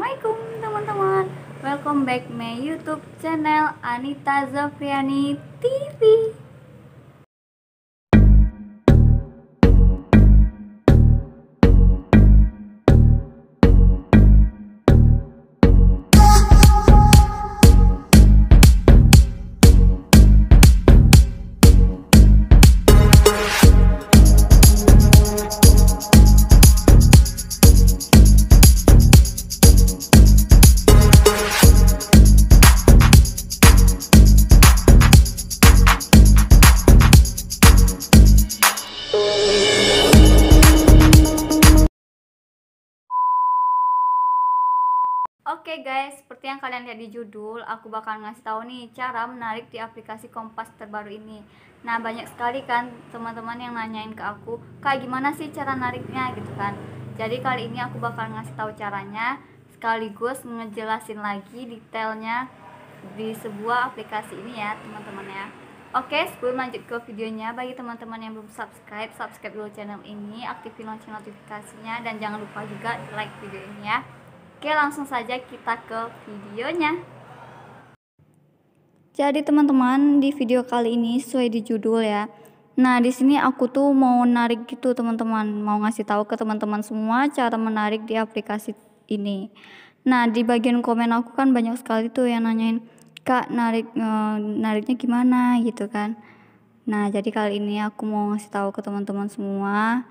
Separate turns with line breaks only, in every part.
Assalamualaikum teman-teman Welcome back my youtube channel Anita Zofiani TV kalian lihat di judul, aku bakal ngasih tahu nih cara menarik di aplikasi Kompas terbaru ini. Nah, banyak sekali kan teman-teman yang nanyain ke aku, kayak gimana sih cara nariknya?" gitu kan. Jadi kali ini aku bakal ngasih tahu caranya sekaligus ngejelasin lagi detailnya di sebuah aplikasi ini ya, teman-teman ya. Oke, sebelum lanjut ke videonya, bagi teman-teman yang belum subscribe, subscribe dulu channel ini, aktifin lonceng notifikasinya, dan jangan lupa juga like video ini ya. Oke, langsung saja kita ke videonya. Jadi teman-teman, di video kali ini sesuai di judul ya. Nah, di sini aku tuh mau narik gitu teman-teman, mau ngasih tahu ke teman-teman semua cara menarik di aplikasi ini. Nah, di bagian komen aku kan banyak sekali tuh yang nanyain, "Kak, narik e, nariknya gimana?" gitu kan. Nah, jadi kali ini aku mau ngasih tahu ke teman-teman semua,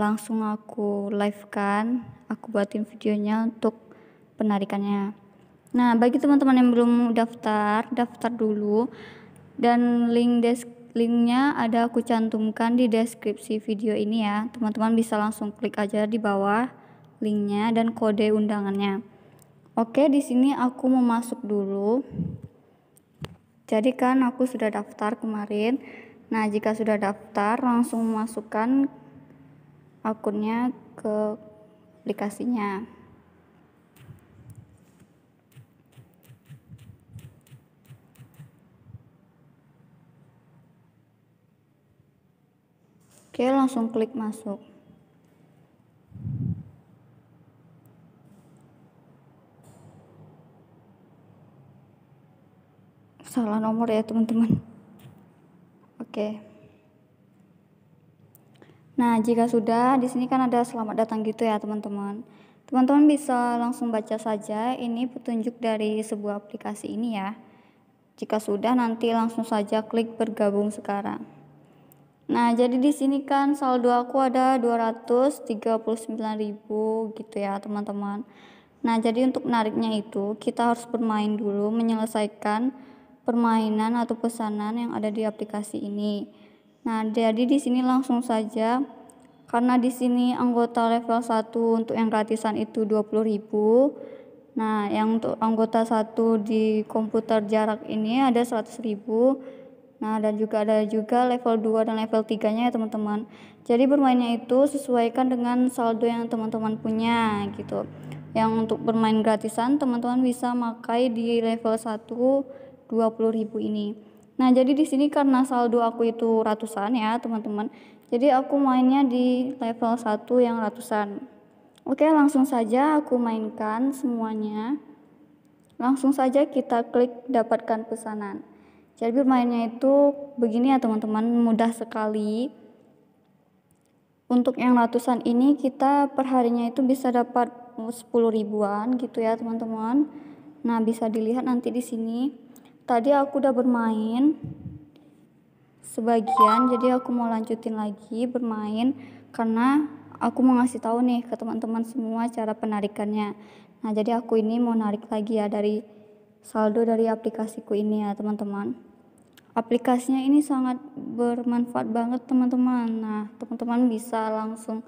langsung aku live kan, aku buatin videonya untuk penarikannya. Nah, bagi teman-teman yang belum daftar, daftar dulu dan link desk linknya ada aku cantumkan di deskripsi video ini ya. Teman-teman bisa langsung klik aja di bawah linknya dan kode undangannya. Oke, di sini aku mau masuk dulu. Jadi kan aku sudah daftar kemarin. Nah, jika sudah daftar langsung masukkan akunnya ke aplikasinya. Oke, langsung klik masuk. Salah nomor ya, teman-teman. Oke. Nah, jika sudah, di sini kan ada selamat datang gitu ya, teman-teman. Teman-teman bisa langsung baca saja ini petunjuk dari sebuah aplikasi ini ya. Jika sudah, nanti langsung saja klik bergabung sekarang. Nah, jadi di sini kan saldo aku ada 239.000 gitu ya, teman-teman. Nah, jadi untuk nariknya itu kita harus bermain dulu menyelesaikan permainan atau pesanan yang ada di aplikasi ini. Nah, jadi di sini langsung saja karena di sini anggota level 1 untuk yang gratisan itu 20.000. Nah, yang untuk anggota 1 di komputer jarak ini ada ribu Nah, dan juga ada juga level 2 dan level 3-nya ya, teman-teman. Jadi bermainnya itu sesuaikan dengan saldo yang teman-teman punya gitu. Yang untuk bermain gratisan, teman-teman bisa makai di level 1 20.000 ini. Nah, jadi di sini karena saldo aku itu ratusan ya, teman-teman. Jadi aku mainnya di level 1 yang ratusan. Oke, langsung saja aku mainkan semuanya. Langsung saja kita klik dapatkan pesanan. Cara bermainnya itu begini ya teman-teman, mudah sekali. Untuk yang ratusan ini kita perharinya itu bisa dapat 10 uh, ribuan gitu ya teman-teman. Nah bisa dilihat nanti di sini. Tadi aku udah bermain sebagian, jadi aku mau lanjutin lagi bermain karena aku mau ngasih tahu nih ke teman-teman semua cara penarikannya. Nah jadi aku ini mau narik lagi ya dari saldo dari aplikasiku ini ya teman-teman aplikasinya ini sangat bermanfaat banget teman-teman nah teman-teman bisa langsung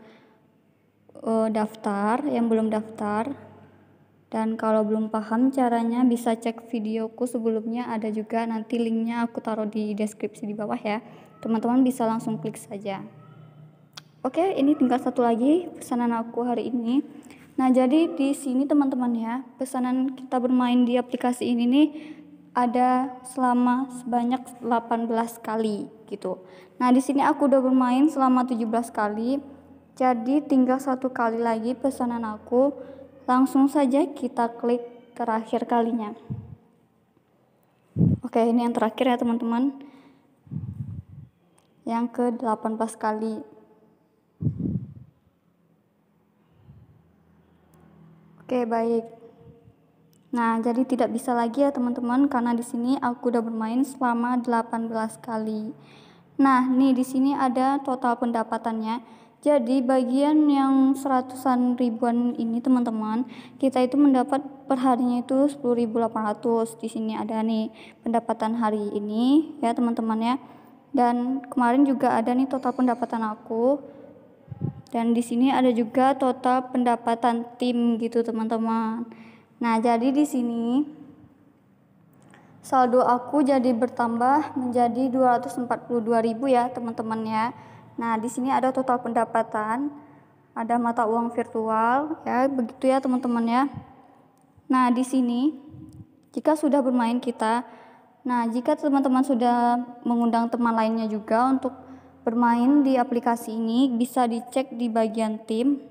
uh, daftar yang belum daftar dan kalau belum paham caranya bisa cek videoku sebelumnya ada juga nanti linknya aku taruh di deskripsi di bawah ya teman-teman bisa langsung klik saja oke ini tinggal satu lagi pesanan aku hari ini nah jadi di sini teman-teman ya pesanan kita bermain di aplikasi ini nih ada selama sebanyak 18 kali gitu. Nah, di sini aku udah bermain selama 17 kali. Jadi tinggal satu kali lagi pesanan aku. Langsung saja kita klik terakhir kalinya. Oke, ini yang terakhir ya, teman-teman. Yang ke-18 kali. Oke, baik. Nah, jadi tidak bisa lagi ya teman-teman karena di sini aku udah bermain selama 18 kali. Nah, nih di sini ada total pendapatannya. Jadi bagian yang seratusan ribuan ini teman-teman, kita itu mendapat perharinya itu 10.800. Di sini ada nih pendapatan hari ini ya teman-teman ya. Dan kemarin juga ada nih total pendapatan aku. Dan di sini ada juga total pendapatan tim gitu teman-teman. Nah, jadi di sini saldo aku jadi bertambah menjadi 242.000 ya, teman-teman ya. Nah, di sini ada total pendapatan, ada mata uang virtual ya, begitu ya, teman-teman ya. Nah, di sini jika sudah bermain kita Nah, jika teman-teman sudah mengundang teman lainnya juga untuk bermain di aplikasi ini, bisa dicek di bagian tim.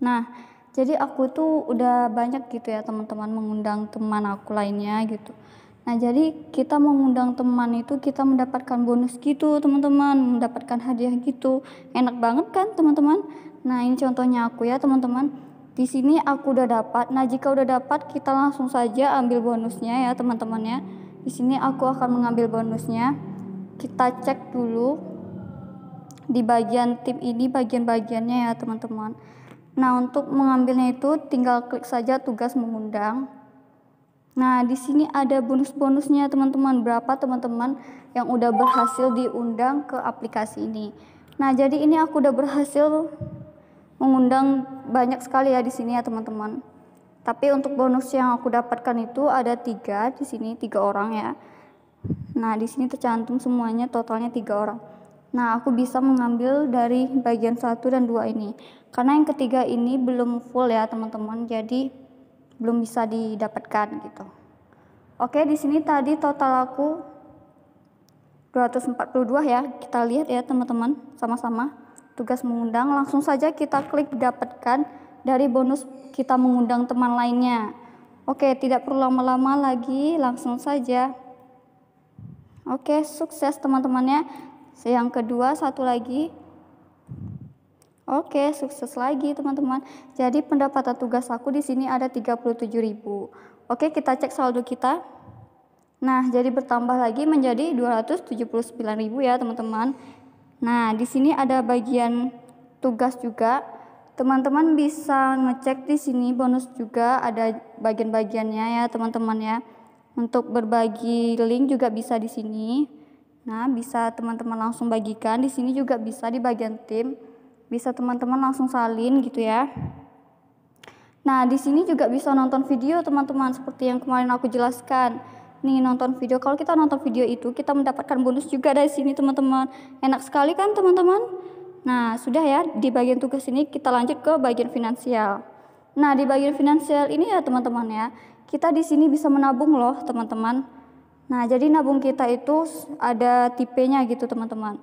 Nah, jadi aku tuh udah banyak gitu ya teman-teman mengundang teman aku lainnya gitu nah jadi kita mengundang teman itu kita mendapatkan bonus gitu teman-teman mendapatkan hadiah gitu enak banget kan teman-teman nah ini contohnya aku ya teman-teman di sini aku udah dapat nah jika udah dapat kita langsung saja ambil bonusnya ya teman-teman ya di sini aku akan mengambil bonusnya kita cek dulu di bagian tip ini bagian-bagiannya ya teman-teman Nah, untuk mengambilnya itu tinggal klik saja tugas mengundang. Nah, di sini ada bonus-bonusnya teman-teman. Berapa teman-teman yang udah berhasil diundang ke aplikasi ini. Nah, jadi ini aku udah berhasil mengundang banyak sekali ya di sini ya teman-teman. Tapi untuk bonus yang aku dapatkan itu ada tiga di sini tiga orang ya. Nah, di sini tercantum semuanya totalnya tiga orang. Nah, aku bisa mengambil dari bagian satu dan dua ini karena yang ketiga ini belum full ya teman-teman jadi belum bisa didapatkan gitu oke di sini tadi total aku 242 ya kita lihat ya teman-teman sama-sama tugas mengundang langsung saja kita klik dapatkan dari bonus kita mengundang teman lainnya oke tidak perlu lama-lama lagi langsung saja oke sukses teman-temannya yang kedua satu lagi Oke, sukses lagi teman-teman. Jadi pendapatan tugas aku di sini ada 37.000. Oke, kita cek saldo kita. Nah, jadi bertambah lagi menjadi 279.000 ya, teman-teman. Nah, di sini ada bagian tugas juga. Teman-teman bisa ngecek di sini bonus juga ada bagian-bagiannya ya, teman-teman ya. Untuk berbagi link juga bisa di sini. Nah, bisa teman-teman langsung bagikan. Di sini juga bisa di bagian tim. Bisa teman-teman langsung salin gitu ya. Nah, di sini juga bisa nonton video teman-teman seperti yang kemarin aku jelaskan. Nih nonton video. Kalau kita nonton video itu kita mendapatkan bonus juga dari sini teman-teman. Enak sekali kan teman-teman? Nah, sudah ya di bagian tugas ini kita lanjut ke bagian finansial. Nah, di bagian finansial ini ya teman-teman ya, kita di sini bisa menabung loh teman-teman. Nah, jadi nabung kita itu ada tipenya gitu teman-teman.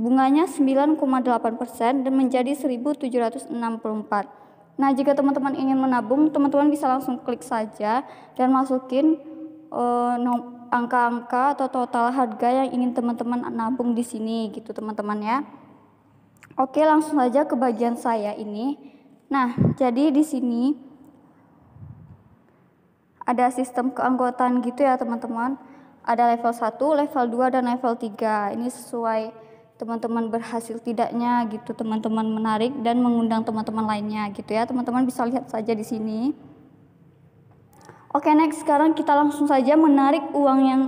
Bunganya 9,8% dan menjadi 1.764. Nah, jika teman-teman ingin menabung, teman-teman bisa langsung klik saja dan masukin angka eh, angka-angka atau total harga yang ingin teman-teman nabung di sini gitu, teman-teman ya. Oke, langsung saja ke bagian saya ini. Nah, jadi di sini ada sistem keanggotaan gitu ya, teman-teman. Ada level 1, level 2, dan level 3. Ini sesuai teman-teman berhasil tidaknya gitu teman-teman menarik dan mengundang teman-teman lainnya gitu ya teman-teman bisa lihat saja di sini oke next sekarang kita langsung saja menarik uang yang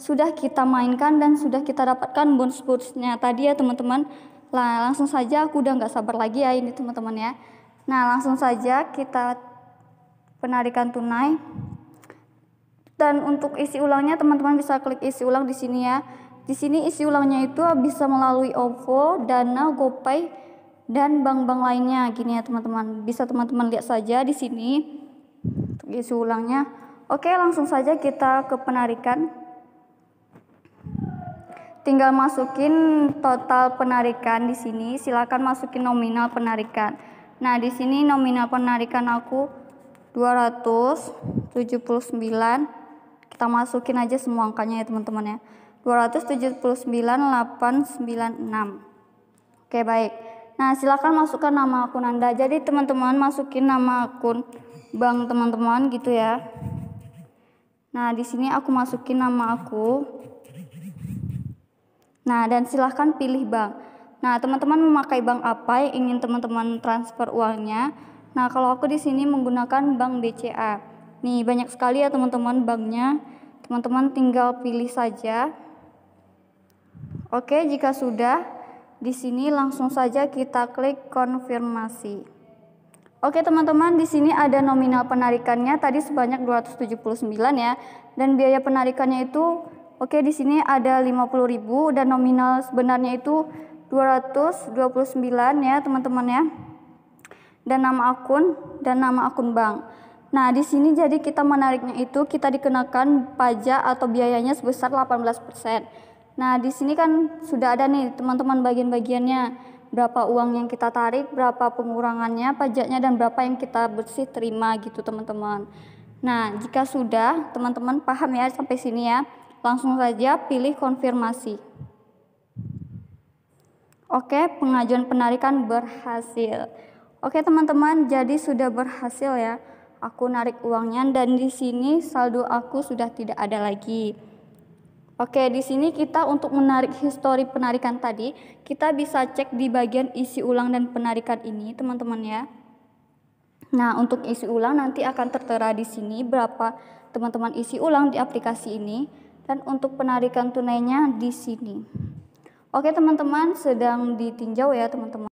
sudah kita mainkan dan sudah kita dapatkan bonus-bonusnya tadi ya teman-teman lah langsung saja aku udah nggak sabar lagi ya ini teman-teman ya nah langsung saja kita penarikan tunai dan untuk isi ulangnya teman-teman bisa klik isi ulang di sini ya di sini isi ulangnya itu bisa melalui OVO, Dana, GoPay, dan bank-bank lainnya. Gini ya teman-teman, bisa teman-teman lihat saja di sini isi ulangnya. Oke, langsung saja kita ke penarikan. Tinggal masukin total penarikan di sini. Silakan masukin nominal penarikan. Nah, di sini nominal penarikan aku 279. Kita masukin aja semua angkanya ya teman-teman ya. 279896. Oke, baik. Nah, silakan masukkan nama akun Anda. Jadi, teman-teman masukin nama akun bank teman-teman gitu ya. Nah, di sini aku masukin nama aku. Nah, dan silahkan pilih bank. Nah, teman-teman memakai bank apa yang ingin teman-teman transfer uangnya? Nah, kalau aku di sini menggunakan bank BCA. Nih, banyak sekali ya teman-teman banknya. Teman-teman tinggal pilih saja. Oke, jika sudah, di sini langsung saja kita klik konfirmasi. Oke teman-teman, di sini ada nominal penarikannya tadi sebanyak 279 ya. Dan biaya penarikannya itu oke di sini ada 50.000 dan nominal sebenarnya itu 229 ya teman-teman ya. Dan nama akun dan nama akun bank. Nah, di sini jadi kita menariknya itu kita dikenakan pajak atau biayanya sebesar 18%. Nah, di sini kan sudah ada nih teman-teman bagian-bagiannya. Berapa uang yang kita tarik, berapa pengurangannya, pajaknya, dan berapa yang kita bersih terima gitu teman-teman. Nah, jika sudah, teman-teman paham ya sampai sini ya. Langsung saja pilih konfirmasi. Oke, pengajuan penarikan berhasil. Oke teman-teman, jadi sudah berhasil ya. Aku narik uangnya dan di sini saldo aku sudah tidak ada lagi. Oke, di sini kita untuk menarik histori penarikan tadi, kita bisa cek di bagian isi ulang dan penarikan ini, teman-teman ya. Nah, untuk isi ulang nanti akan tertera di sini berapa teman-teman isi ulang di aplikasi ini dan untuk penarikan tunainya di sini. Oke, teman-teman sedang ditinjau ya, teman-teman.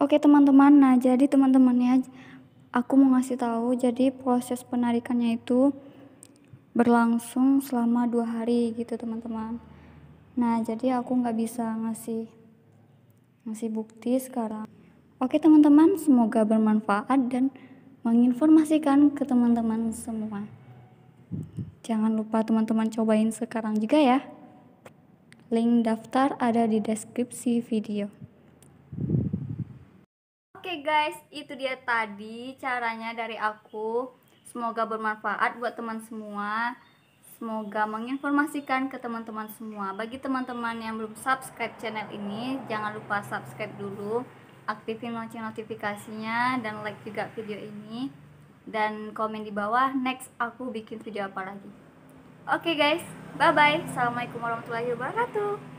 Oke, teman-teman. Nah, jadi teman-teman ya aku mau ngasih tahu jadi proses penarikannya itu berlangsung selama dua hari gitu teman-teman nah jadi aku nggak bisa ngasih ngasih bukti sekarang oke teman-teman semoga bermanfaat dan menginformasikan ke teman-teman semua jangan lupa teman-teman cobain sekarang juga ya link daftar ada di deskripsi video okay guys, itu dia tadi caranya dari aku. Semoga bermanfaat buat teman semua. Semoga menginformasikan ke teman-teman semua. Bagi teman-teman yang belum subscribe channel ini, jangan lupa subscribe dulu, aktifin lonceng notifikasinya dan like juga video ini dan komen di bawah next aku bikin video apa lagi. Oke okay guys, bye bye. Assalamualaikum warahmatullahi wabarakatuh.